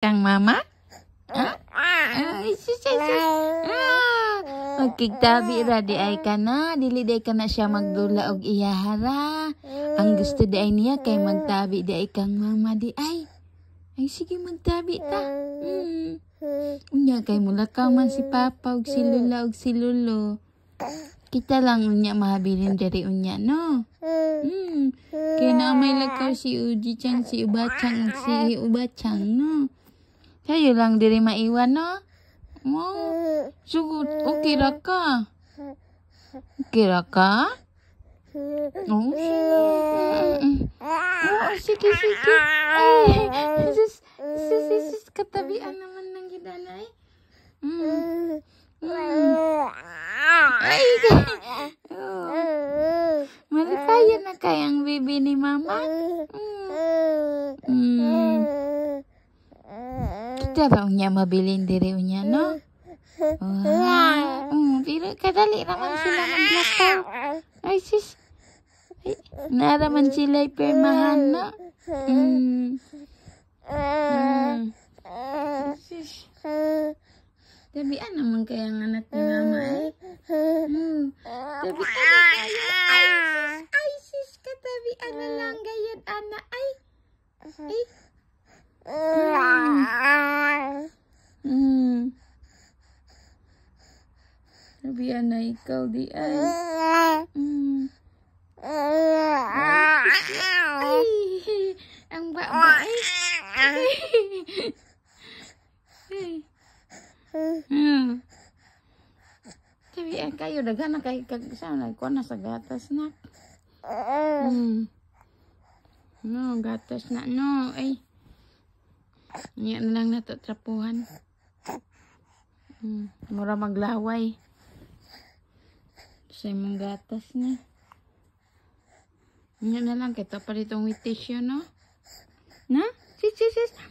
kang mama? Ha? Ay, susay, ah, Magkigtabi ra di ay ka na. Dili di ka na siya magdula og iyahara. Ang gusto di ay niya kay magtabi di ay kang mama di ay. Ay, sige magtabi ta. Hmm. Unya kay mula ka man si papa og si lula og si lulo. Kita lang unya mahabilin dari unya, no? Hmm. Kaya na may lakaw si Uji-chan, si Uba-chan, si Uba-chan, no? Kaya yu lang diri maiwan, no? mau sugo, oke Raka, oke Raka, Oh, sige. Oh, sige, sige. Ay, sis, sis, sis, kata bi naman ng kita Mm. Mm. Ay, kaya. nak yang bibi ni mama? Mm. Mm. Dapat unya mabilin diri unya, no? Wow. Mm, pero kadali naman sila ng blaster. Ay, sis. Ay, naraman sila ipermahan, no? Mm. Mm. Sis. Hmm. Tabian naman kaya ng anak ni mama, eh. Mm. Tabi ka kayo. Ay, sis. Ay, sis. Katabian na hmm. lang gayon, ana. Ay. Eh. Ay. Hmm. Eh. Mm. Mm. ikaw di ay. Mm. Ay. Ang babae. Ay. Hmm. Sabi ay kayo dagana kay kag sa na ko na sa gatas na. Mm. No, gatas na no. Ay. Niya na lang nato trapuhan. Hmm. Mura maglaway. Sa imong gatas na. Niya na lang kita pa dito ang witisyo, no? Na? Sis, sis, sis.